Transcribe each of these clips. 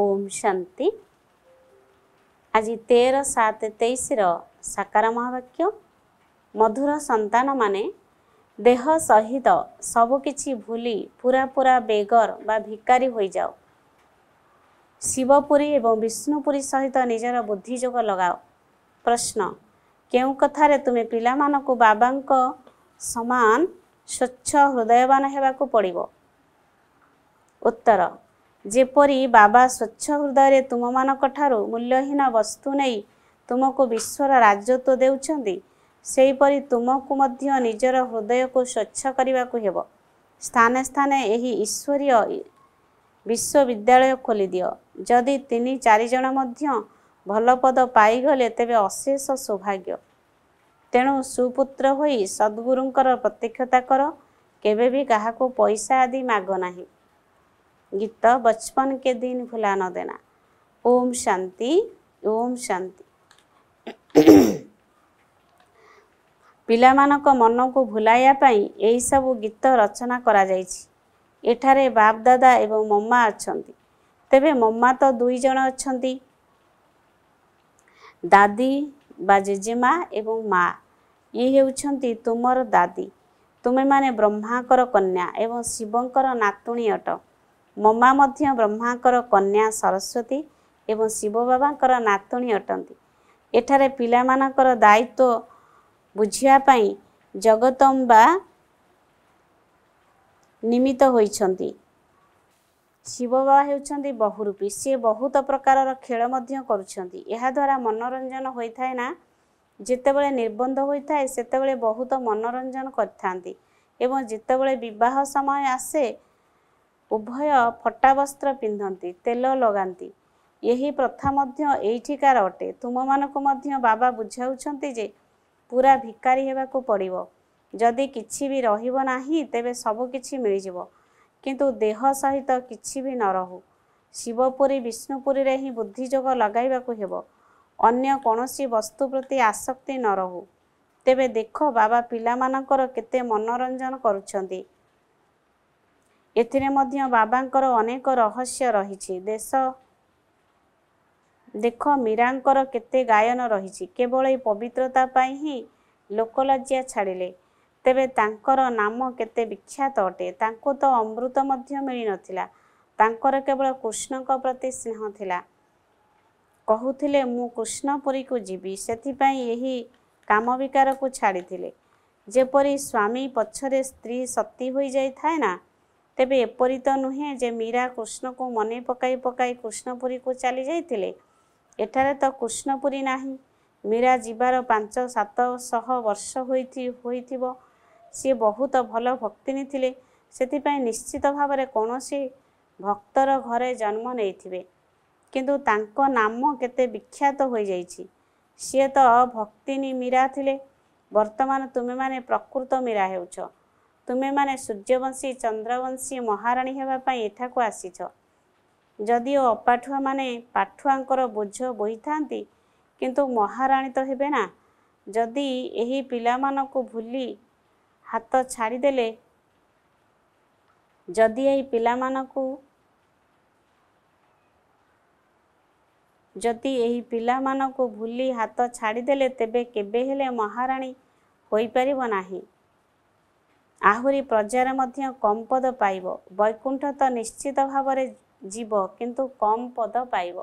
ଓମ୍ ଶାନ୍ତି ଆଜି ତେର ସାତ ତେଇଶର ସାକାର ମହାବାକ୍ୟ ମଧୁର ସନ୍ତାନମାନେ ଦେହ ସହିତ ସବୁକିଛି ଭୁଲି ପୁରା ପୁରା ବେଗର ବା ଭିକାରୀ ହୋଇଯାଅ ଶିବପୁରୀ ଏବଂ ବିଷ୍ଣୁପୁରୀ ସହିତ ନିଜର ବୁଦ୍ଧି ଯୋଗ ଲଗାଅ ପ୍ରଶ୍ନ କେଉଁ କଥାରେ ତୁମେ ପିଲାମାନଙ୍କୁ ବାବାଙ୍କ ସମାନ ସ୍ୱଚ୍ଛ ହୃଦୟବାନ ହେବାକୁ ପଡ଼ିବ ଉତ୍ତର ଯେପରି ବାବା ସ୍ୱଚ୍ଛ ହୃଦୟରେ ତୁମମାନଙ୍କ ଠାରୁ ମୂଲ୍ୟହୀନ ବସ୍ତୁ ନେଇ ତୁମକୁ ବିଶ୍ୱର ରାଜତ୍ୱ ଦେଉଛନ୍ତି ସେହିପରି ତୁମକୁ ମଧ୍ୟ ନିଜର ହୃଦୟକୁ ସ୍ୱଚ୍ଛ କରିବାକୁ ହେବ ସ୍ଥାନେ ସ୍ଥାନେ ଏହି ଈଶ୍ୱରୀୟ ବିଶ୍ୱବିଦ୍ୟାଳୟ ଖୋଲିଦିଅ ଯଦି ତିନି ଚାରିଜଣ ମଧ୍ୟ ଭଲ ପଦ ପାଇଗଲେ ତେବେ ଅଶେଷ ସୌଭାଗ୍ୟ ତେଣୁ ସୁପୁତ୍ର ହୋଇ ସଦ୍ଗୁରୁଙ୍କର ପ୍ରତ୍ୟକ୍ଷତା କର କେବେ ବି କାହାକୁ ପଇସା ଆଦି ମାଗ ନାହିଁ ଗୀତ ବଚପନ କେ ଦିନ ଭୁଲା ନ ଦେନା ଓମ୍ ଶାନ୍ତି ଓମ୍ ଶାନ୍ତି ପିଲାମାନଙ୍କ ମନକୁ ଭୁଲାଇବା ପାଇଁ ଏହିସବୁ ଗୀତ ରଚନା କରାଯାଇଛି ଏଠାରେ ବାପ ଦାଦା ଏବଂ ମମା ଅଛନ୍ତି ତେବେ ମମା ତ ଦୁଇ ଜଣ ଅଛନ୍ତି ଦାଦି ବା ଜେଜେମା ଏବଂ ମା ଇଏ ହେଉଛନ୍ତି ତୁମର ଦାଦି ତୁମେମାନେ ବ୍ରହ୍ମାଙ୍କର କନ୍ୟା ଏବଂ ଶିବଙ୍କର ନାତୁଣୀ ଅଟ ମମା ମଧ୍ୟ ବ୍ରହ୍ମାଙ୍କର କନ୍ୟା ସରସ୍ୱତୀ ଏବଂ ଶିବ ବାବାଙ୍କର ନାତୁଣୀ ଅଟନ୍ତି ଏଠାରେ ପିଲାମାନଙ୍କର ଦାୟିତ୍ୱ ବୁଝିବା ପାଇଁ ଜଗତମ୍ବା ନିମିତ ହୋଇଛନ୍ତି ଶିବ ବାବା ହେଉଛନ୍ତି ବହୁରୂପୀ ସିଏ ବହୁତ ପ୍ରକାରର ଖେଳ ମଧ୍ୟ କରୁଛନ୍ତି ଏହାଦ୍ୱାରା ମନୋରଞ୍ଜନ ହୋଇଥାଏ ନା ଯେତେବେଳେ ନିର୍ବନ୍ଧ ହୋଇଥାଏ ସେତେବେଳେ ବହୁତ ମନୋରଞ୍ଜନ କରିଥାନ୍ତି ଏବଂ ଯେତେବେଳେ ବିବାହ ସମୟ ଆସେ ଉଭୟ ଫଟା ବସ୍ତ୍ର ପିନ୍ଧନ୍ତି ତେଲ ଲଗାନ୍ତି ଏହି ପ୍ରଥା ମଧ୍ୟ ଏଇଠିକାର ଅଟେ ତୁମମାନଙ୍କୁ ମଧ୍ୟ ବାବା ବୁଝାଉଛନ୍ତି ଯେ ପୁରା ଭିକାରୀ ହେବାକୁ ପଡ଼ିବ ଯଦି କିଛି ବି ରହିବ ନାହିଁ ତେବେ ସବୁ କିଛି ମିଳିଯିବ କିନ୍ତୁ ଦେହ ସହିତ କିଛି ବି ନ ରହୁ ଶିବପୁରୀ ବିଷ୍ଣୁପୁରୀରେ ହିଁ ବୁଦ୍ଧିଯୋଗ ଲଗାଇବାକୁ ହେବ ଅନ୍ୟ କୌଣସି ବସ୍ତୁ ପ୍ରତି ଆସକ୍ତି ନ ରହୁ ତେବେ ଦେଖ ବାବା ପିଲାମାନଙ୍କର କେତେ ମନୋରଞ୍ଜନ କରୁଛନ୍ତି ଏଥିରେ ମଧ୍ୟ ବାବାଙ୍କର ଅନେକ ରହସ୍ୟ ରହିଛି ଦେଶ ଦେଖ ମୀରାଙ୍କର କେତେ ଗାୟନ ରହିଛି କେବଳ ଏଇ ପବିତ୍ରତା ପାଇଁ ହିଁ ଲୋକଲଜ୍ଜା ଛାଡ଼ିଲେ ତେବେ ତାଙ୍କର ନାମ କେତେ ବିଖ୍ୟାତ ଅଟେ ତାଙ୍କୁ ତ ଅମୃତ ମଧ୍ୟ ମିଳିନଥିଲା ତାଙ୍କର କେବଳ କୃଷ୍ଣଙ୍କ ପ୍ରତି ସ୍ନେହ ଥିଲା କହୁଥିଲେ ମୁଁ କୃଷ୍ଣ ପୁରୀକୁ ଯିବି ସେଥିପାଇଁ ଏହି କାମ ବିକାରକୁ ଛାଡ଼ିଥିଲେ ଯେପରି ସ୍ୱାମୀ ପଛରେ ସ୍ତ୍ରୀ ସତୀ ହୋଇଯାଇଥାଏ ନା ତେବେ ଏପରି ତ ନୁହେଁ ଯେ ମୀରା କୃଷ୍ଣକୁ ମନେ ପକାଇ ପକାଇ କୃଷ୍ଣପୁରୀକୁ ଚାଲି ଯାଇଥିଲେ ଏଠାରେ ତ କୃଷ୍ଣପୁରୀ ନାହିଁ ମୀରା ଯିବାର ପାଞ୍ଚ ସାତଶହ ବର୍ଷ ହୋଇଥି ହୋଇଥିବ ସିଏ ବହୁତ ଭଲ ଭକ୍ତିନୀ ଥିଲେ ସେଥିପାଇଁ ନିଶ୍ଚିତ ଭାବରେ କୌଣସି ଭକ୍ତର ଘରେ ଜନ୍ମ ନେଇଥିବେ କିନ୍ତୁ ତାଙ୍କ ନାମ କେତେ ବିଖ୍ୟାତ ହୋଇଯାଇଛି ସିଏ ତ ଭକ୍ତିନୀ ମୀରା ଥିଲେ ବର୍ତ୍ତମାନ ତୁମେମାନେ ପ୍ରକୃତ ମୀରା ହେଉଛ ତୁମେମାନେ ସୂର୍ଯ୍ୟବଂଶୀ ଚନ୍ଦ୍ରବଂଶୀ ମହାରାଣୀ ହେବା ପାଇଁ ଏଠାକୁ ଆସିଛ ଯଦିଓ ଅପାଠୁଆମାନେ ପାଠୁଆଙ୍କର ବୋଝ ବୋହିଥାନ୍ତି କିନ୍ତୁ ମହାରାଣୀ ତ ହେବେ ନା ଯଦି ଏହି ପିଲାମାନଙ୍କୁ ଭୁଲି ହାତ ଛାଡ଼ିଦେଲେ ଯଦି ଏହି ପିଲାମାନଙ୍କୁ ଯଦି ଏହି ପିଲାମାନଙ୍କୁ ଭୁଲି ହାତ ଛାଡ଼ିଦେଲେ ତେବେ କେବେ ହେଲେ ମହାରାଣୀ ହୋଇପାରିବ ନାହିଁ ଆହୁରି ପ୍ରଜାର ମଧ୍ୟ କମ୍ ପଦ ପାଇବ ବୈକୁଣ୍ଠ ତ ନିଶ୍ଚିତ ଭାବରେ ଯିବ କିନ୍ତୁ କମ୍ ପଦ ପାଇବ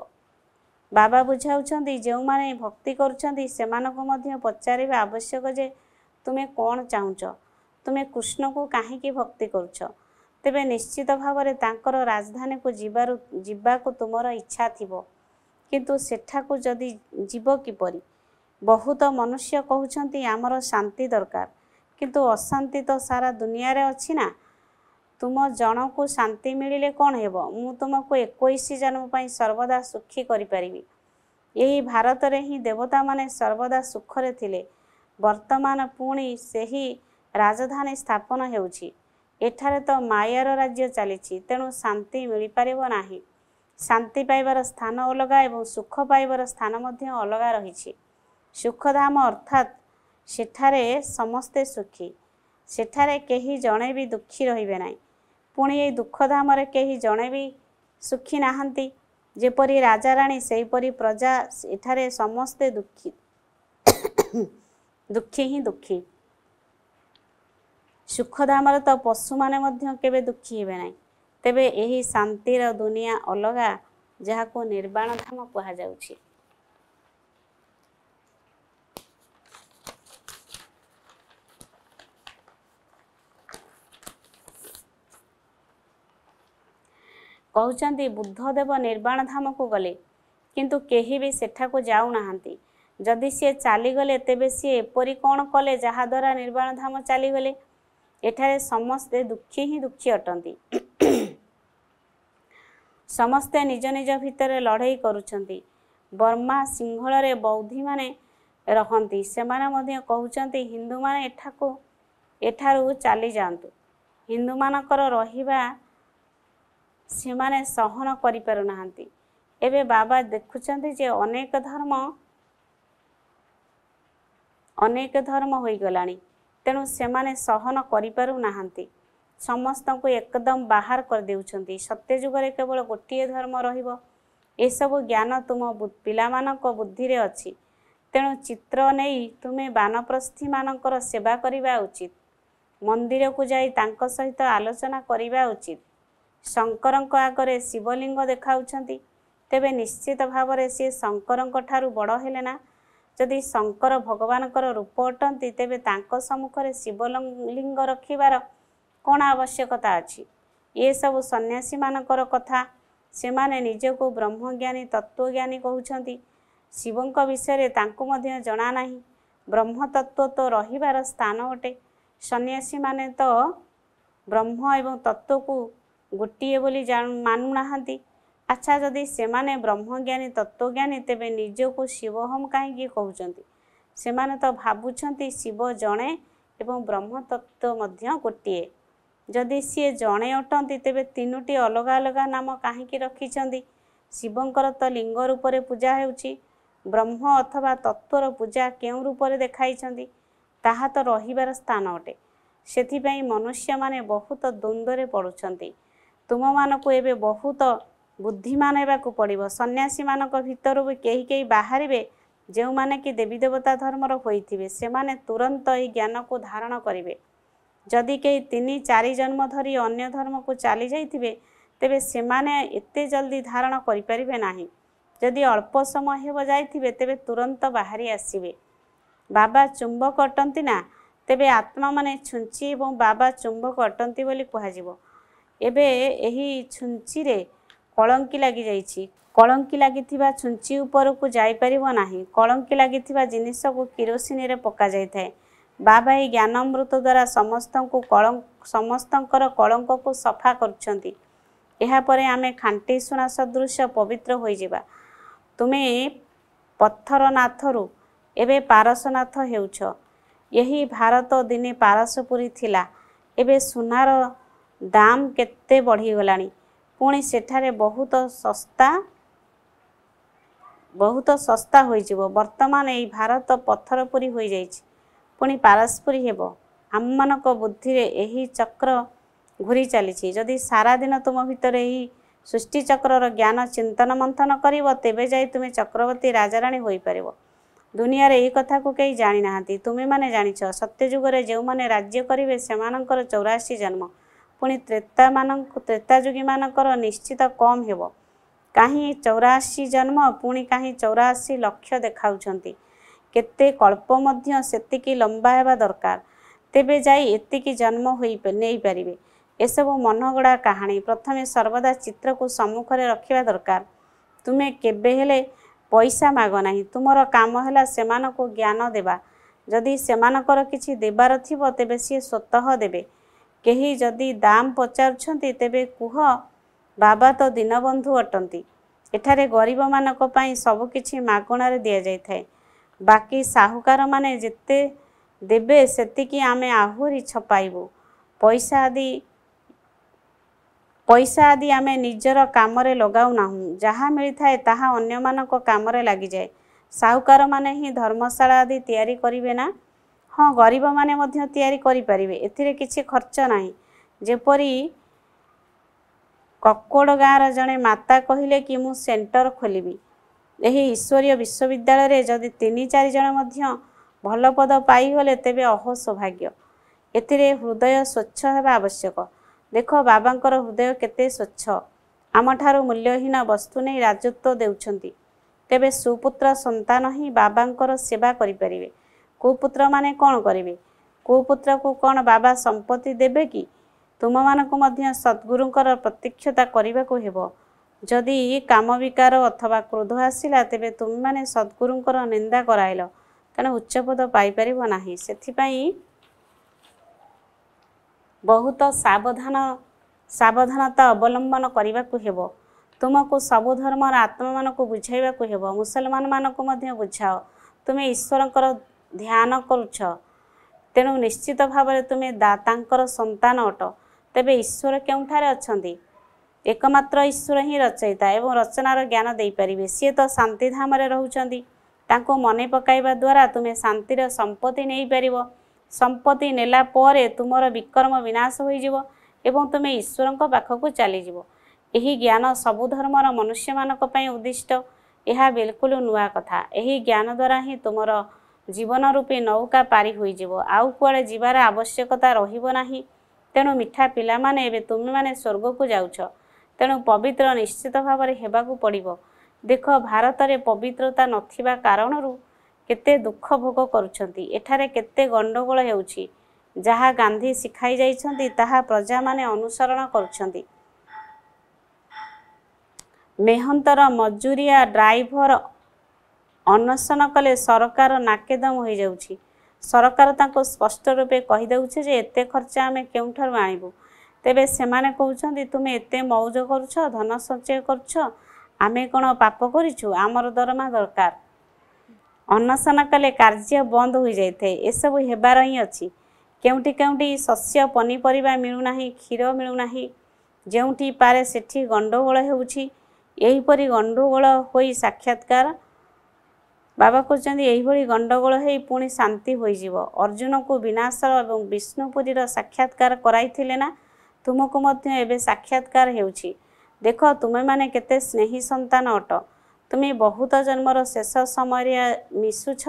ବାବା ବୁଝାଉଛନ୍ତି ଯେଉଁମାନେ ଭକ୍ତି କରୁଛନ୍ତି ସେମାନଙ୍କୁ ମଧ୍ୟ ପଚାରିବା ଆବଶ୍ୟକ ଯେ ତୁମେ କ'ଣ ଚାହୁଁଛ ତୁମେ କୃଷ୍ଣକୁ କାହିଁକି ଭକ୍ତି କରୁଛ ତେବେ ନିଶ୍ଚିତ ଭାବରେ ତାଙ୍କର ରାଜଧାନୀକୁ ଯିବାରୁ ଯିବାକୁ ତୁମର ଇଚ୍ଛା ଥିବ କିନ୍ତୁ ସେଠାକୁ ଯଦି ଯିବ କିପରି ବହୁତ ମନୁଷ୍ୟ କହୁଛନ୍ତି ଆମର ଶାନ୍ତି ଦରକାର କିନ୍ତୁ ଅଶାନ୍ତି ତ ସାରା ଦୁନିଆରେ ଅଛି ନା ତୁମ ଜଣକୁ ଶାନ୍ତି ମିଳିଲେ କ'ଣ ହେବ ମୁଁ ତୁମକୁ ଏକୋଇଶ ଜନ୍ମ ପାଇଁ ସର୍ବଦା ସୁଖୀ କରିପାରିବି ଏହି ଭାରତରେ ହିଁ ଦେବତାମାନେ ସର୍ବଦା ସୁଖରେ ଥିଲେ ବର୍ତ୍ତମାନ ପୁଣି ସେହି ରାଜଧାନୀ ସ୍ଥାପନ ହେଉଛି ଏଠାରେ ତ ମାୟାର ରାଜ୍ୟ ଚାଲିଛି ତେଣୁ ଶାନ୍ତି ମିଳିପାରିବ ନାହିଁ ଶାନ୍ତି ପାଇବାର ସ୍ଥାନ ଅଲଗା ଏବଂ ସୁଖ ପାଇବାର ସ୍ଥାନ ମଧ୍ୟ ଅଲଗା ରହିଛି ସୁଖଧାମ ଅର୍ଥାତ୍ ସେଠାରେ ସମସ୍ତେ ସୁଖୀ ସେଠାରେ କେହି ଜଣେ ବି ଦୁଃଖୀ ରହିବେ ନାହିଁ ପୁଣି ଏଇ ଦୁଃଖଧାମରେ କେହି ଜଣେ ବି ସୁଖୀ ନାହାନ୍ତି ଯେପରି ରାଜାରାଣୀ ସେହିପରି ପ୍ରଜା ଏଠାରେ ସମସ୍ତେ ଦୁଃଖୀ ଦୁଃଖୀ ହିଁ ଦୁଃଖୀ ସୁଖଧାମରେ ତ ପଶୁମାନେ ମଧ୍ୟ କେବେ ଦୁଃଖୀ ହେବେ ନାହିଁ ତେବେ ଏହି ଶାନ୍ତିର ଦୁନିଆ ଅଲଗା ଯାହାକୁ ନିର୍ବାଣଧାମ କୁହାଯାଉଛି କହୁଛନ୍ତି ବୁଦ୍ଧଦେବ ନିର୍ବାଣ ଧାମକୁ ଗଲେ କିନ୍ତୁ କେହି ବି ସେଠାକୁ ଯାଉନାହାନ୍ତି ଯଦି ସିଏ ଚାଲିଗଲେ ତେବେ ସିଏ ଏପରି କ'ଣ କଲେ ଯାହାଦ୍ୱାରା ନିର୍ବାଣ ଧାମ ଚାଲିଗଲେ ଏଠାରେ ସମସ୍ତେ ଦୁଃଖୀ ହିଁ ଦୁଃଖୀ ଅଟନ୍ତି ସମସ୍ତେ ନିଜ ନିଜ ଭିତରେ ଲଢ଼େଇ କରୁଛନ୍ତି ବର୍ମା ସିଂହଳରେ ବୌଦ୍ଧିମାନେ ରହନ୍ତି ସେମାନେ ମଧ୍ୟ କହୁଛନ୍ତି ହିନ୍ଦୁମାନେ ଏଠାକୁ ଏଠାରୁ ଚାଲିଯାଆନ୍ତୁ ହିନ୍ଦୁମାନଙ୍କର ରହିବା ସେମାନେ ସହନ କରିପାରୁନାହାନ୍ତି ଏବେ ବାବା ଦେଖୁଛନ୍ତି ଯେ ଅନେକ ଧର୍ମ ଅନେକ ଧର୍ମ ହୋଇଗଲାଣି ତେଣୁ ସେମାନେ ସହନ କରିପାରୁନାହାନ୍ତି ସମସ୍ତଙ୍କୁ ଏକଦମ ବାହାର କରିଦେଉଛନ୍ତି ସତ୍ୟଯୁଗରେ କେବଳ ଗୋଟିଏ ଧର୍ମ ରହିବ ଏସବୁ ଜ୍ଞାନ ତୁମ ପିଲାମାନଙ୍କ ବୁଦ୍ଧିରେ ଅଛି ତେଣୁ ଚିତ୍ର ନେଇ ତୁମେ ବାନପ୍ରସ୍ଥୀମାନଙ୍କର ସେବା କରିବା ଉଚିତ ମନ୍ଦିରକୁ ଯାଇ ତାଙ୍କ ସହିତ ଆଲୋଚନା କରିବା ଉଚିତ ଶଙ୍କରଙ୍କ ଆଗରେ ଶିବଲିଙ୍ଗ ଦେଖାଉଛନ୍ତି ତେବେ ନିଶ୍ଚିତ ଭାବରେ ସିଏ ଶଙ୍କରଙ୍କ ଠାରୁ ବଡ଼ ହେଲେ ନା ଯଦି ଶଙ୍କର ଭଗବାନଙ୍କର ରୂପ ଅଟନ୍ତି ତେବେ ତାଙ୍କ ସମ୍ମୁଖରେ ଶିବଲିଙ୍ଗ ରଖିବାର କ'ଣ ଆବଶ୍ୟକତା ଅଛି ଏସବୁ ସନ୍ନ୍ୟାସୀମାନଙ୍କର କଥା ସେମାନେ ନିଜକୁ ବ୍ରହ୍ମଜ୍ଞାନୀ ତତ୍ତ୍ୱଜ୍ଞାନୀ କହୁଛନ୍ତି ଶିବଙ୍କ ବିଷୟରେ ତାଙ୍କୁ ମଧ୍ୟ ଜଣା ନାହିଁ ବ୍ରହ୍ମ ତତ୍ତ୍ୱ ତ ରହିବାର ସ୍ଥାନ ଅଟେ ସନ୍ନ୍ୟାସୀମାନେ ତ ବ୍ରହ୍ମ ଏବଂ ତତ୍ତ୍ୱକୁ ଗୋଟିଏ ବୋଲି ମାନୁନାହାନ୍ତି ଆଚ୍ଛା ଯଦି ସେମାନେ ବ୍ରହ୍ମଜ୍ଞାନୀ ତତ୍ତ୍ୱଜ୍ଞାନୀ ତେବେ ନିଜକୁ ଶିବ ହୋମ କାହିଁକି କହୁଛନ୍ତି ସେମାନେ ତ ଭାବୁଛନ୍ତି ଶିବ ଜଣେ ଏବଂ ବ୍ରହ୍ମ ତତ୍ତ୍ୱ ମଧ୍ୟ ଗୋଟିଏ ଯଦି ସିଏ ଜଣେ ଅଟନ୍ତି ତେବେ ତିନୋଟି ଅଲଗା ଅଲଗା ନାମ କାହିଁକି ରଖିଛନ୍ତି ଶିବଙ୍କର ତ ଲିଙ୍ଗ ରୂପରେ ପୂଜା ହେଉଛି ବ୍ରହ୍ମ ଅଥବା ତତ୍ତ୍ୱର ପୂଜା କେଉଁ ରୂପରେ ଦେଖାଇଛନ୍ତି ତାହା ତ ରହିବାର ସ୍ଥାନ ଅଟେ ସେଥିପାଇଁ ମନୁଷ୍ୟମାନେ ବହୁତ ଦ୍ୱନ୍ଦ୍ୱରେ ପଡ଼ୁଛନ୍ତି ତୁମମାନଙ୍କୁ ଏବେ ବହୁତ ବୁଦ୍ଧିମାନ ହେବାକୁ ପଡ଼ିବ ସନ୍ନ୍ୟାସୀମାନଙ୍କ ଭିତରୁ ବି କେହି କେହି ବାହାରିବେ ଯେଉଁମାନେ କି ଦେବୀ ଦେବତା ଧର୍ମର ହୋଇଥିବେ ସେମାନେ ତୁରନ୍ତ ଏହି ଜ୍ଞାନକୁ ଧାରଣ କରିବେ ଯଦି କେହି ତିନି ଚାରି ଜନ୍ମ ଧରି ଅନ୍ୟ ଧର୍ମକୁ ଚାଲିଯାଇଥିବେ ତେବେ ସେମାନେ ଏତେ ଜଲ୍ଦି ଧାରଣ କରିପାରିବେ ନାହିଁ ଯଦି ଅଳ୍ପ ସମୟ ହେବ ଯାଇଥିବେ ତେବେ ତୁରନ୍ତ ବାହାରି ଆସିବେ ବାବା ଚୁମ୍ବକ ଅଟନ୍ତି ନା ତେବେ ଆତ୍ମାମାନେ ଛୁଞ୍ଚି ଏବଂ ବାବା ଚୁମ୍ବକ ଅଟନ୍ତି ବୋଲି କୁହାଯିବ ଏବେ ଏହି ଛୁଞ୍ଚିରେ କଳଙ୍କି ଲାଗିଯାଇଛି କଳଙ୍କି ଲାଗିଥିବା ଛୁଞ୍ଚି ଉପରକୁ ଯାଇପାରିବ ନାହିଁ କଳଙ୍କି ଲାଗିଥିବା ଜିନିଷକୁ କିରୋସିନିରେ ପକାଯାଇଥାଏ ବାବା ଏହି ଜ୍ଞାନମୃତ ଦ୍ୱାରା ସମସ୍ତଙ୍କୁ କଳଙ୍କ ସମସ୍ତଙ୍କର କଳଙ୍କକୁ ସଫା କରୁଛନ୍ତି ଏହାପରେ ଆମେ ଖାଣ୍ଟି ଶୁଣା ସଦୃଶ ପବିତ୍ର ହୋଇଯିବା ତୁମେ ପଥର ନାଥରୁ ଏବେ ପାରସନାଥ ହେଉଛ ଏହି ଭାରତ ଦିନେ ପାରସପୁରୀ ଥିଲା ଏବେ ସୁନାର ଦାମ କେତେ ବଢ଼ିଗଲାଣି ପୁଣି ସେଠାରେ ବହୁତ ଶସ୍ତା ବହୁତ ଶସ୍ତା ହୋଇଯିବ ବର୍ତ୍ତମାନ ଏହି ଭାରତ ପଥର ପରି ହୋଇଯାଇଛି ପୁଣି ପାରସ୍ପରୀ ହେବ ଆମମାନଙ୍କ ବୁଦ୍ଧିରେ ଏହି ଚକ୍ର ଘୁରି ଚାଲିଛି ଯଦି ସାରାଦିନ ତୁମ ଭିତରେ ଏହି ସୃଷ୍ଟି ଚକ୍ରର ଜ୍ଞାନ ଚିନ୍ତନ ମନ୍ଥନ କରିବ ତେବେ ଯାଇ ତୁମେ ଚକ୍ରବର୍ତ୍ତୀ ରାଜାରାଣୀ ହୋଇପାରିବ ଦୁନିଆରେ ଏହି କଥାକୁ କେହି ଜାଣିନାହାନ୍ତି ତୁମେମାନେ ଜାଣିଛ ସତ୍ୟଯୁଗରେ ଯେଉଁମାନେ ରାଜ୍ୟ କରିବେ ସେମାନଙ୍କର ଚଉରାଅଶୀ ଜନ୍ମ ପୁଣି ତ୍ରେତାମାନଙ୍କୁ ତ୍ରେତାଯୁଗୀମାନଙ୍କର ନିଶ୍ଚିତ କମ୍ ହେବ କାହିଁ ଚଉରାଅଶୀ ଜନ୍ମ ପୁଣି କାହିଁ ଚଉରାଅଶୀ ଲକ୍ଷ ଦେଖାଉଛନ୍ତି କେତେ କଳ୍ପ ମଧ୍ୟ ସେତିକି ଲମ୍ବା ହେବା ଦରକାର ତେବେ ଯାଇ ଏତିକି ଜନ୍ମ ହୋଇ ନେଇପାରିବେ ଏସବୁ ମନଗଡ଼ା କାହାଣୀ ପ୍ରଥମେ ସର୍ବଦା ଚିତ୍ରକୁ ସମ୍ମୁଖରେ ରଖିବା ଦରକାର ତୁମେ କେବେ ହେଲେ ପଇସା ମାଗ ନାହିଁ ତୁମର କାମ ହେଲା ସେମାନଙ୍କୁ ଜ୍ଞାନ ଦେବା ଯଦି ସେମାନଙ୍କର କିଛି ଦେବାର ଥିବ ତେବେ ସିଏ ସ୍ୱତଃ ଦେବେ କେହି ଯଦି ଦାମ ପଚାରୁଛନ୍ତି ତେବେ କୁହ ବାବା ତ ଦୀନବନ୍ଧୁ ଅଟନ୍ତି ଏଠାରେ ଗରିବମାନଙ୍କ ପାଇଁ ସବୁକିଛି ମାଗଣାରେ ଦିଆଯାଇଥାଏ ବାକି ସାହୁକାରମାନେ ଯେତେ ଦେବେ ସେତିକି ଆମେ ଆହୁରି ଛପାଇବୁ ପଇସା ଆଦି ପଇସା ଆଦି ଆମେ ନିଜର କାମରେ ଲଗାଉ ନାହୁଁ ଯାହା ମିଳିଥାଏ ତାହା ଅନ୍ୟମାନଙ୍କ କାମରେ ଲାଗିଯାଏ ସାହୁକାରମାନେ ହିଁ ଧର୍ମଶାଳା ଆଦି ତିଆରି କରିବେ ନା ହଁ ଗରିବମାନେ ମଧ୍ୟ ତିଆରି କରିପାରିବେ ଏଥିରେ କିଛି ଖର୍ଚ୍ଚ ନାହିଁ ଯେପରି କକୋଡ଼ ଗାଁର ଜଣେ ମାତା କହିଲେ କି ମୁଁ ସେଣ୍ଟର ଖୋଲିବି ଏହି ଈଶ୍ୱରୀୟ ବିଶ୍ୱବିଦ୍ୟାଳୟରେ ଯଦି ତିନି ଚାରି ଜଣ ମଧ୍ୟ ଭଲ ପଦ ପାଇଗଲେ ତେବେ ଅହୋସୌଭାଗ୍ୟ ଏଥିରେ ହୃଦୟ ସ୍ୱଚ୍ଛ ହେବା ଆବଶ୍ୟକ ଦେଖ ବାବାଙ୍କର ହୃଦୟ କେତେ ସ୍ୱଚ୍ଛ ଆମଠାରୁ ମୂଲ୍ୟହୀନ ବସ୍ତୁ ନେଇ ରାଜତ୍ୱ ଦେଉଛନ୍ତି ତେବେ ସୁପୁତ୍ର ସନ୍ତାନ ହିଁ ବାବାଙ୍କର ସେବା କରିପାରିବେ କୁପୁତ୍ର ମାନେ କ'ଣ କରିବେ କୁପୁତ୍ରକୁ କ'ଣ ବାବା ସମ୍ପତ୍ତି ଦେବେ କି ତୁମମାନଙ୍କୁ ମଧ୍ୟ ସଦ୍ଗୁରୁଙ୍କର ପ୍ରତ୍ୟକ୍ଷତା କରିବାକୁ ହେବ ଯଦି କାମ ବିକାର ଅଥବା କ୍ରୋଧ ଆସିଲା ତେବେ ତୁମେମାନେ ସଦ୍ଗୁରୁଙ୍କର ନିନ୍ଦା କରାଇଲ କାରଣ ଉଚ୍ଚପଦ ପାଇପାରିବ ନାହିଁ ସେଥିପାଇଁ ବହୁତ ସାବଧାନ ସାବଧାନତା ଅବଲମ୍ବନ କରିବାକୁ ହେବ ତୁମକୁ ସବୁ ଧର୍ମର ଆତ୍ମାମାନଙ୍କୁ ବୁଝାଇବାକୁ ହେବ ମୁସଲମାନମାନଙ୍କୁ ମଧ୍ୟ ବୁଝାଅ ତୁମେ ଈଶ୍ୱରଙ୍କର ଧ୍ୟାନ କରୁଛ ତେଣୁ ନିଶ୍ଚିତ ଭାବରେ ତୁମେ ଦାତାଙ୍କର ସନ୍ତାନ ଅଟ ତେବେ ଈଶ୍ୱର କେଉଁଠାରେ ଅଛନ୍ତି ଏକମାତ୍ର ଈଶ୍ୱର ହିଁ ରଚୟିତା ଏବଂ ରଚନାର ଜ୍ଞାନ ଦେଇପାରିବେ ସିଏ ତ ଶାନ୍ତିଧାମରେ ରହୁଛନ୍ତି ତାଙ୍କୁ ମନେ ପକାଇବା ଦ୍ୱାରା ତୁମେ ଶାନ୍ତିର ସମ୍ପତ୍ତି ନେଇପାରିବ ସମ୍ପତ୍ତି ନେଲା ପରେ ତୁମର ବିକ୍ରମ ବିନାଶ ହୋଇଯିବ ଏବଂ ତୁମେ ଈଶ୍ୱରଙ୍କ ପାଖକୁ ଚାଲିଯିବ ଏହି ଜ୍ଞାନ ସବୁ ଧର୍ମର ମନୁଷ୍ୟମାନଙ୍କ ପାଇଁ ଉଦ୍ଦିଷ୍ଟ ଏହା ବିଲକୁଲ ନୂଆ କଥା ଏହି ଜ୍ଞାନ ଦ୍ୱାରା ହିଁ ତୁମର ଜୀବନ ରୂପେ ନୌକା ପାରି ହୋଇଯିବ ଆଉ କୁଆଡ଼େ ଯିବାର ଆବଶ୍ୟକତା ରହିବ ନାହିଁ ତେଣୁ ମିଠା ପିଲାମାନେ ଏବେ ତୁମେମାନେ ସ୍ୱର୍ଗକୁ ଯାଉଛ ତେଣୁ ପବିତ୍ର ନିଶ୍ଚିତ ଭାବରେ ହେବାକୁ ପଡ଼ିବ ଦେଖ ଭାରତରେ ପବିତ୍ରତା ନଥିବା କାରଣରୁ କେତେ ଦୁଃଖ ଭୋଗ କରୁଛନ୍ତି ଏଠାରେ କେତେ ଗଣ୍ଡଗୋଳ ହେଉଛି ଯାହା ଗାନ୍ଧୀ ଶିଖାଇ ଯାଇଛନ୍ତି ତାହା ପ୍ରଜାମାନେ ଅନୁସରଣ କରୁଛନ୍ତି ମେହନ୍ତର ମଜୁରିଆ ଡ୍ରାଇଭର ଅନଶନ କଲେ ସରକାର ନାକେଦମ ହୋଇଯାଉଛି ସରକାର ତାଙ୍କୁ ସ୍ପଷ୍ଟ ରୂପେ କହିଦେଉଛି ଯେ ଏତେ ଖର୍ଚ୍ଚ ଆମେ କେଉଁଠାରୁ ଆଣିବୁ ତେବେ ସେମାନେ କହୁଛନ୍ତି ତୁମେ ଏତେ ମଉଜ କରୁଛ ଧନ ସଞ୍ଚୟ କରୁଛ ଆମେ କ'ଣ ପାପ କରିଛୁ ଆମର ଦରମା ଦରକାର ଅନଶନ କଲେ କାର୍ଯ୍ୟ ବନ୍ଦ ହୋଇଯାଇଥାଏ ଏସବୁ ହେବାର ହିଁ ଅଛି କେଉଁଠି କେଉଁଠି ଶସ୍ୟ ପନିପରିବା ମିଳୁନାହିଁ କ୍ଷୀର ମିଳୁନାହିଁ ଯେଉଁଠି ପାରେ ସେଠି ଗଣ୍ଡଗୋଳ ହେଉଛି ଏହିପରି ଗଣ୍ଡଗୋଳ ହୋଇ ସାକ୍ଷାତକାର ବାବା କହୁଛନ୍ତି ଏହିଭଳି ଗଣ୍ଡଗୋଳ ହେଇ ପୁଣି ଶାନ୍ତି ହୋଇଯିବ ଅର୍ଜୁନକୁ ବିନାଶର ଏବଂ ବିଷ୍ଣୁପୁରୀର ସାକ୍ଷାତକାର କରାଇଥିଲେ ନା ତୁମକୁ ମଧ୍ୟ ଏବେ ସାକ୍ଷାତକାର ହେଉଛି ଦେଖ ତୁମେମାନେ କେତେ ସ୍ନେହୀ ସନ୍ତାନ ଅଟ ତୁମେ ବହୁତ ଜନ୍ମର ଶେଷ ସମୟରେ ମିଶୁଛ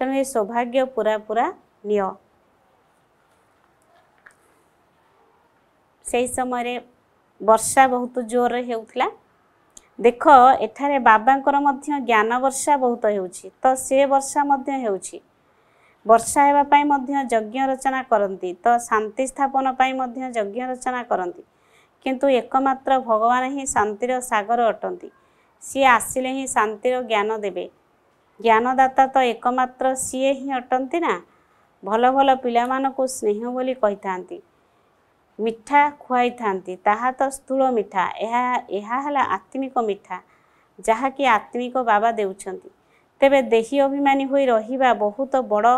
ତେଣୁ ଏ ସୌଭାଗ୍ୟ ପୁରା ପୁରା ନିଅ ସେହି ସମୟରେ ବର୍ଷା ବହୁତ ଜୋରରେ ହେଉଥିଲା ଦେଖ ଏଠାରେ ବାବାଙ୍କର ମଧ୍ୟ ଜ୍ଞାନ ବର୍ଷା ବହୁତ ହେଉଛି ତ ସେ ବର୍ଷା ମଧ୍ୟ ହେଉଛି ବର୍ଷା ହେବା ପାଇଁ ମଧ୍ୟ ଯଜ୍ଞ ରଚନା କରନ୍ତି ତ ଶାନ୍ତି ସ୍ଥାପନ ପାଇଁ ମଧ୍ୟ ଯଜ୍ଞ ରଚନା କରନ୍ତି କିନ୍ତୁ ଏକମାତ୍ର ଭଗବାନ ହିଁ ଶାନ୍ତିର ସାଗର ଅଟନ୍ତି ସିଏ ଆସିଲେ ହିଁ ଶାନ୍ତିର ଜ୍ଞାନ ଦେବେ ଜ୍ଞାନଦାତା ତ ଏକମାତ୍ର ସିଏ ହିଁ ଅଟନ୍ତି ନା ଭଲ ଭଲ ପିଲାମାନଙ୍କୁ ସ୍ନେହ ବୋଲି କହିଥାନ୍ତି ମିଠା ଖୁଆଇଥାନ୍ତି ତାହା ତ ସ୍ଥୂଳ ମିଠା ଏହା ଏହା ହେଲା ଆତ୍ମିକ ମିଠା ଯାହାକି ଆତ୍ମିକ ବାବା ଦେଉଛନ୍ତି ତେବେ ଦେହି ଅଭିମାନୀ ହୋଇ ରହିବା ବହୁତ ବଡ଼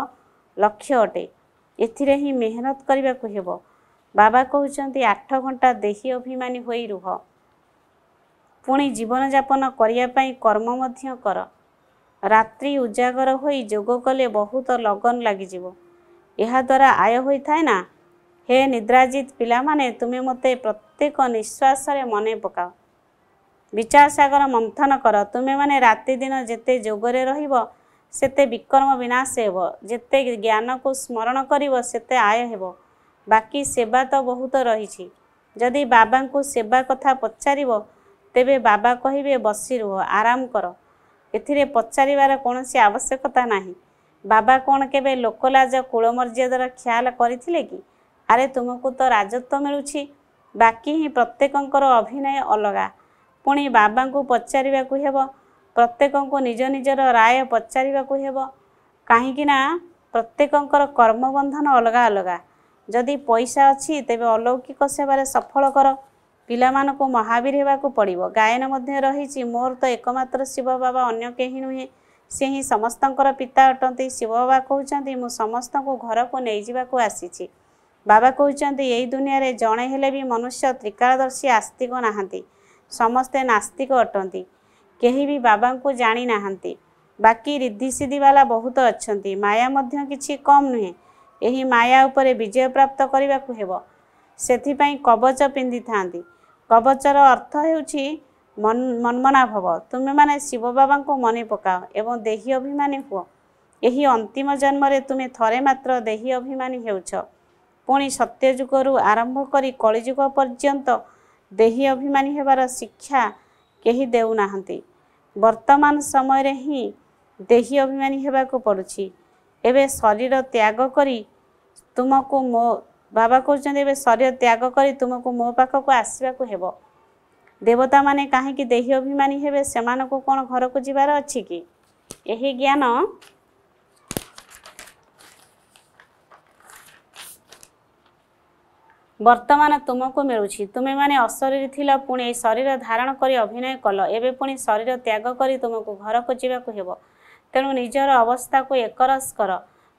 ଲକ୍ଷ୍ୟ ଅଟେ ଏଥିରେ ହିଁ ମେହନତ କରିବାକୁ ହେବ ବାବା କହୁଛନ୍ତି ଆଠ ଘଣ୍ଟା ଦେହି ଅଭିମାନୀ ହୋଇ ରୁହ ପୁଣି ଜୀବନଯାପନ କରିବା ପାଇଁ କର୍ମ ମଧ୍ୟ କର ରାତ୍ରି ଉଜାଗର ହୋଇ ଯୋଗ କଲେ ବହୁତ ଲଗନ ଲାଗିଯିବ ଏହାଦ୍ୱାରା ଆୟ ହୋଇଥାଏ ନା ହେ ନିଦ୍ରାଜିତ ପିଲାମାନେ ତୁମେ ମୋତେ ପ୍ରତ୍ୟେକ ନିଶ୍ୱାସରେ ମନେ ପକାଅ ବିଚାରସାଗର ମନ୍ଥନ କର ତୁମେମାନେ ରାତି ଦିନ ଯେତେ ଯୋଗରେ ରହିବ ସେତେ ବିକ୍ରମ ବିନାଶ ହେବ ଯେତେ ଜ୍ଞାନକୁ ସ୍ମରଣ କରିବ ସେତେ ଆୟ ହେବ ବାକି ସେବା ତ ବହୁତ ରହିଛି ଯଦି ବାବାଙ୍କୁ ସେବା କଥା ପଚାରିବ ତେବେ ବାବା କହିବେ ବସି ରୁହ ଆରାମ କର ଏଥିରେ ପଚାରିବାର କୌଣସି ଆବଶ୍ୟକତା ନାହିଁ ବାବା କ'ଣ କେବେ ଲୋକଲାଜ କୂଳ ମର୍ଯ୍ୟାଦାର ଖିଆଲ କରିଥିଲେ କି ଆରେ ତୁମକୁ ତ ରାଜତ୍ୱ ମିଳୁଛି ବାକି ହିଁ ପ୍ରତ୍ୟେକଙ୍କର ଅଭିନୟ ଅଲଗା ପୁଣି ବାବାଙ୍କୁ ପଚାରିବାକୁ ହେବ ପ୍ରତ୍ୟେକଙ୍କୁ ନିଜ ନିଜର ରାୟ ପଚାରିବାକୁ ହେବ କାହିଁକିନା ପ୍ରତ୍ୟେକଙ୍କର କର୍ମବନ୍ଧନ ଅଲଗା ଅଲଗା ଯଦି ପଇସା ଅଛି ତେବେ ଅଲୌକିକ ସେବାରେ ସଫଳ କର ପିଲାମାନଙ୍କୁ ମହାବୀର ହେବାକୁ ପଡ଼ିବ ଗାୟନ ମଧ୍ୟ ରହିଛି ମୋର ତ ଏକମାତ୍ର ଶିବ ବାବା ଅନ୍ୟ କେହି ନୁହେଁ ସେ ହିଁ ସମସ୍ତଙ୍କର ପିତା ଅଟନ୍ତି ଶିବ ବାବା କହୁଛନ୍ତି ମୁଁ ସମସ୍ତଙ୍କୁ ଘରକୁ ନେଇଯିବାକୁ ଆସିଛି ବାବା କହୁଛନ୍ତି ଏଇ ଦୁନିଆରେ ଜଣେ ହେଲେ ବି ମନୁଷ୍ୟ ତ୍ରିକାଳଦର୍ଶୀ ଆସ୍ତିକ ନାହାନ୍ତି ସମସ୍ତେ ନାସ୍ତିକ ଅଟନ୍ତି କେହି ବି ବାବାଙ୍କୁ ଜାଣି ନାହାନ୍ତି ବାକି ରିଦ୍ଧିସିଦ୍ଧିବାଲା ବହୁତ ଅଛନ୍ତି ମାୟା ମଧ୍ୟ କିଛି କମ୍ ନୁହେଁ ଏହି ମାୟା ଉପରେ ବିଜୟ ପ୍ରାପ୍ତ କରିବାକୁ ହେବ ସେଥିପାଇଁ କବଚ ପିନ୍ଧିଥାନ୍ତି କବଚର ଅର୍ଥ ହେଉଛି ମନ୍ମନା ଭବ ତୁମେମାନେ ଶିବ ବାବାଙ୍କୁ ମନେ ପକାଅ ଏବଂ ଦେହୀ ଅଭିମାନୀ ହୁଅ ଏହି ଅନ୍ତିମ ଜନ୍ମରେ ତୁମେ ଥରେ ମାତ୍ର ଦେହୀ ଅଭିମାନୀ ହେଉଛ ପୁଣି ସତ୍ୟଯୁଗରୁ ଆରମ୍ଭ କରି କଳିଯୁଗ ପର୍ଯ୍ୟନ୍ତ ଦେହି ଅଭିମାନୀ ହେବାର ଶିକ୍ଷା କେହି ଦେଉନାହାନ୍ତି ବର୍ତ୍ତମାନ ସମୟରେ ହିଁ ଦେହି ଅଭିମାନୀ ହେବାକୁ ପଡ଼ୁଛି ଏବେ ଶରୀର ତ୍ୟାଗ କରି ତୁମକୁ ମୋ ବାବା କହୁଛନ୍ତି ଏବେ ଶରୀର ତ୍ୟାଗ କରି ତୁମକୁ ମୋ ପାଖକୁ ଆସିବାକୁ ହେବ ଦେବତାମାନେ କାହିଁକି ଦେହି ଅଭିମାନୀ ହେବେ ସେମାନଙ୍କୁ କ'ଣ ଘରକୁ ଯିବାର ଅଛି କି ଏହି ଜ୍ଞାନ ବର୍ତ୍ତମାନ ତୁମକୁ ମିଳୁଛି ତୁମେମାନେ ଅଶରୀର ଥିଲ ପୁଣି ଏହି ଶରୀର ଧାରଣ କରି ଅଭିନୟ କଲ ଏବେ ପୁଣି ଶରୀର ତ୍ୟାଗ କରି ତୁମକୁ ଘରକୁ ଯିବାକୁ ହେବ ତେଣୁ ନିଜର ଅବସ୍ଥାକୁ ଏକରସ କର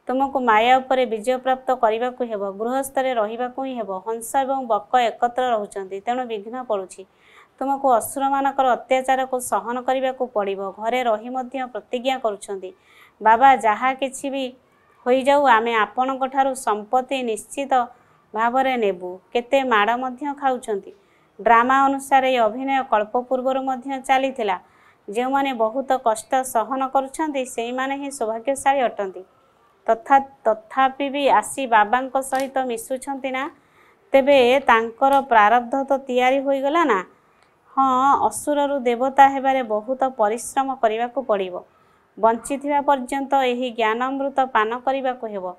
ତୁମକୁ ମାୟା ଉପରେ ବିଜୟ ପ୍ରାପ୍ତ କରିବାକୁ ହେବ ଗୃହସ୍ଥରେ ରହିବାକୁ ହିଁ ହେବ ହଂସ ଏବଂ ବକ ଏକତ୍ର ରହୁଛନ୍ତି ତେଣୁ ବିଘ୍ନ ପଡ଼ୁଛି ତୁମକୁ ଅସୁରମାନଙ୍କର ଅତ୍ୟାଚାରକୁ ସହନ କରିବାକୁ ପଡ଼ିବ ଘରେ ରହି ମଧ୍ୟ ପ୍ରତିଜ୍ଞା କରୁଛନ୍ତି ବାବା ଯାହା କିଛି ବି ହୋଇଯାଉ ଆମେ ଆପଣଙ୍କଠାରୁ ସମ୍ପତ୍ତି ନିଶ୍ଚିତ ଭାବରେ ନେବୁ କେତେ ମାଡ଼ ମଧ୍ୟ ଖାଉଛନ୍ତି ଡ୍ରାମା ଅନୁସାରେ ଏହି ଅଭିନୟ କଳ୍ପ ପୂର୍ବରୁ ମଧ୍ୟ ଚାଲିଥିଲା ଯେଉଁମାନେ ବହୁତ କଷ୍ଟ ସହନ କରୁଛନ୍ତି ସେଇମାନେ ହିଁ ସୌଭାଗ୍ୟଶାଳୀ ଅଟନ୍ତି ତଥା ତଥାପି ବି ଆସି ବାବାଙ୍କ ସହିତ ମିଶୁଛନ୍ତି ନା ତେବେ ତାଙ୍କର ପ୍ରାରବ୍ଧ ତ ତିଆରି ହୋଇଗଲା ନା ହଁ ଅସୁରରୁ ଦେବତା ହେବାରେ ବହୁତ ପରିଶ୍ରମ କରିବାକୁ ପଡ଼ିବ ବଞ୍ଚିଥିବା ପର୍ଯ୍ୟନ୍ତ ଏହି ଜ୍ଞାନମୃତ ପାନ କରିବାକୁ ହେବ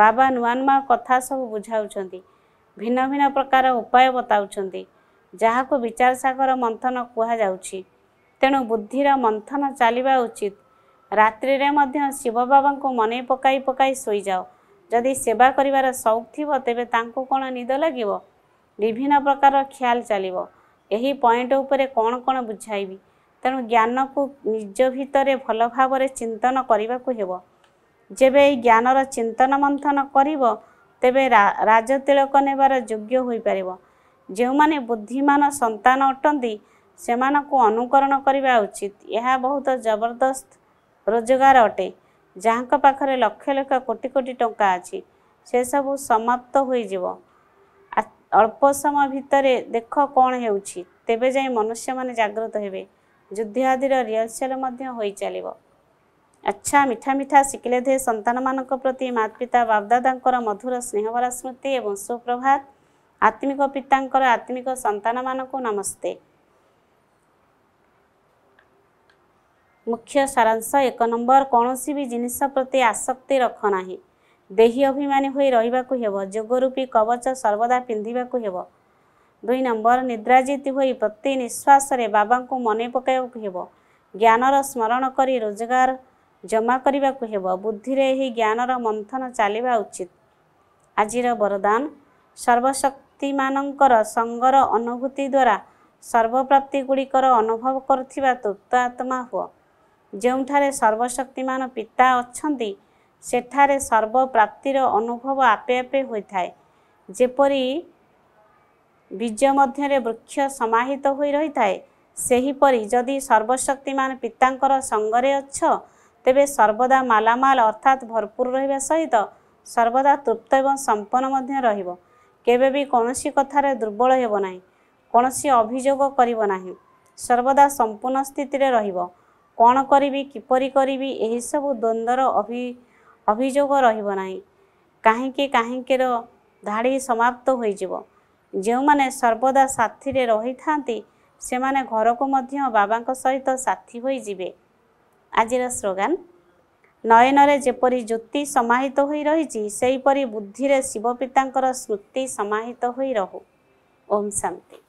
ବାବା ନୂଆ ନୂଆ କଥା ସବୁ ବୁଝାଉଛନ୍ତି ଭିନ୍ନ ଭିନ୍ନ ପ୍ରକାର ଉପାୟ ବତାଉଛନ୍ତି ଯାହାକୁ ବିଚାର ସାଗର ମନ୍ଥନ କୁହାଯାଉଛି ତେଣୁ ବୁଦ୍ଧିର ମନ୍ଥନ ଚାଲିବା ଉଚିତ ରାତ୍ରିରେ ମଧ୍ୟ ଶିବ ବାବାଙ୍କୁ ମନେ ପକାଇ ପକାଇ ଶୋଇଯାଅ ଯଦି ସେବା କରିବାର ସଉକ ଥିବ ତେବେ ତାଙ୍କୁ କ'ଣ ନିଦ ଲାଗିବ ବିଭିନ୍ନ ପ୍ରକାର ଖିଆଲ ଚାଲିବ ଏହି ପଏଣ୍ଟ ଉପରେ କ'ଣ କ'ଣ ବୁଝାଇବି ତେଣୁ ଜ୍ଞାନକୁ ନିଜ ଭିତରେ ଭଲ ଭାବରେ ଚିନ୍ତନ କରିବାକୁ ହେବ ଯେବେ ଏହି ଜ୍ଞାନର ଚିନ୍ତନ ମନ୍ଥନ କରିବ ତେବେ ରାଜତିଳକ ନେବାର ଯୋଗ୍ୟ ହୋଇପାରିବ ଯେଉଁମାନେ ବୁଦ୍ଧିମାନ ସନ୍ତାନ ଅଟନ୍ତି ସେମାନଙ୍କୁ ଅନୁକରଣ କରିବା ଉଚିତ ଏହା ବହୁତ ଜବରଦସ୍ତ ରୋଜଗାର ଅଟେ ଯାହାଙ୍କ ପାଖରେ ଲକ୍ଷ ଲକ୍ଷ କୋଟି କୋଟି ଟଙ୍କା ଅଛି ସେସବୁ ସମାପ୍ତ ହୋଇଯିବ ଅଳ୍ପ ସମୟ ଭିତରେ ଦେଖ କ'ଣ ହେଉଛି ତେବେ ଯାଇ ମନୁଷ୍ୟମାନେ ଜାଗ୍ରତ ହେବେ ଯୁଦ୍ଧ ଆଦିର ରିହର୍ସାଲ୍ ମଧ୍ୟ ହୋଇଚାଲିବ ଆଚ୍ଛା ମିଠା ମିଠା ଶିଖିଲେ ଦେହ ସନ୍ତାନମାନଙ୍କ ପ୍ରତି ମାତା ପିତା ବାପଦାଦାଙ୍କର ମଧୁର ସ୍ନେହଭରା ସ୍ମୃତି ଏବଂ ସୁପ୍ରଭାତ ଆତ୍ମିକ ପିତାଙ୍କର ଆତ୍ମିକ ସନ୍ତାନମାନଙ୍କୁ ନମସ୍ତେ ମୁଖ୍ୟ ସାରାଂଶ ଏକ ନମ୍ବର କୌଣସି ବି ଜିନିଷ ପ୍ରତି ଆସକ୍ତି ରଖ ନାହିଁ ଦେହି ଅଭିମାନୀ ହୋଇ ରହିବାକୁ ହେବ ଯୋଗରୂପୀ କବଚ ସର୍ବଦା ପିନ୍ଧିବାକୁ ହେବ ଦୁଇ ନମ୍ବର ନିଦ୍ରାଜିତି ହୋଇ ପ୍ରତି ନିଶ୍ୱାସରେ ବାବାଙ୍କୁ ମନେ ପକାଇବାକୁ ହେବ ଜ୍ଞାନର ସ୍ମରଣ କରି ରୋଜଗାର ଜମା କରିବାକୁ ହେବ ବୁଦ୍ଧିରେ ଏହି ଜ୍ଞାନର ମନ୍ଥନ ଚାଲିବା ଉଚିତ ଆଜିର ବରଦାନ ସର୍ବଶକ୍ତିମାନଙ୍କର ସଙ୍ଗର ଅନୁଭୂତି ଦ୍ୱାରା ସର୍ବପ୍ରାପ୍ତିଗୁଡ଼ିକର ଅନୁଭବ କରୁଥିବା ତୃପ୍ତ ଆତ୍ମା ହୁଅ ଯେଉଁଠାରେ ସର୍ବଶକ୍ତିମାନ ପିତା ଅଛନ୍ତି ସେଠାରେ ସର୍ବପ୍ରାପ୍ତିର ଅନୁଭବ ଆପେ ଆପେ ହୋଇଥାଏ ଯେପରି ବୀଜ ମଧ୍ୟରେ ବୃକ୍ଷ ସମାହିତ ହୋଇ ରହିଥାଏ ସେହିପରି ଯଦି ସର୍ବଶକ୍ତିମାନ ପିତାଙ୍କର ସଙ୍ଗରେ ଅଛ ତେବେ ସର୍ବଦା ମାଲାମାଲ ଅର୍ଥାତ୍ ଭରପୁର ରହିବା ସହିତ ସର୍ବଦା ତୃପ୍ତ ଏବଂ ସମ୍ପନ୍ନ ମଧ୍ୟ ରହିବ କେବେ ବି କୌଣସି କଥାରେ ଦୁର୍ବଳ ହେବ ନାହିଁ କୌଣସି ଅଭିଯୋଗ କରିବ ନାହିଁ ସର୍ବଦା ସମ୍ପୂର୍ଣ୍ଣ ସ୍ଥିତିରେ ରହିବ କ'ଣ କରିବି କିପରି କରିବି ଏହିସବୁ ଦ୍ୱନ୍ଦ୍ୱର ଅଭି ଅଭିଯୋଗ ରହିବ ନାହିଁ କାହିଁକି କାହିଁକିର ଧାଡ଼ି ସମାପ୍ତ ହୋଇଯିବ ଯେଉଁମାନେ ସର୍ବଦା ସାଥିରେ ରହିଥାନ୍ତି ସେମାନେ ଘରକୁ ମଧ୍ୟ ବାବାଙ୍କ ସହିତ ସାଥି ହୋଇଯିବେ ଆଜିର ସ୍ଲୋଗାନ ନୟନରେ ଯେପରି ଜ୍ୟୋତି ସମାହିତ ହୋଇ ରହିଛି ସେହିପରି ବୁଦ୍ଧିରେ ଶିବ ପିତାଙ୍କର ସ୍ମୃତି ସମାହିତ ହୋଇ ରହୁ ଓମ୍ ଶାନ୍ତି